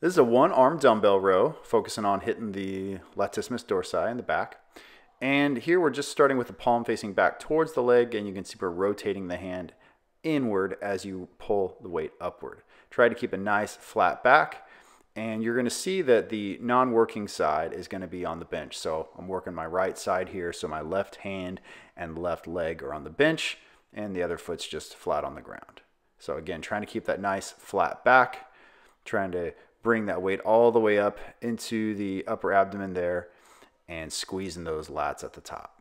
This is a one arm dumbbell row, focusing on hitting the latissimus dorsi in the back. And here we're just starting with the palm facing back towards the leg and you can see we're rotating the hand inward as you pull the weight upward. Try to keep a nice flat back and you're gonna see that the non-working side is gonna be on the bench. So I'm working my right side here, so my left hand and left leg are on the bench and the other foot's just flat on the ground. So again, trying to keep that nice flat back, trying to bring that weight all the way up into the upper abdomen there and squeezing those lats at the top.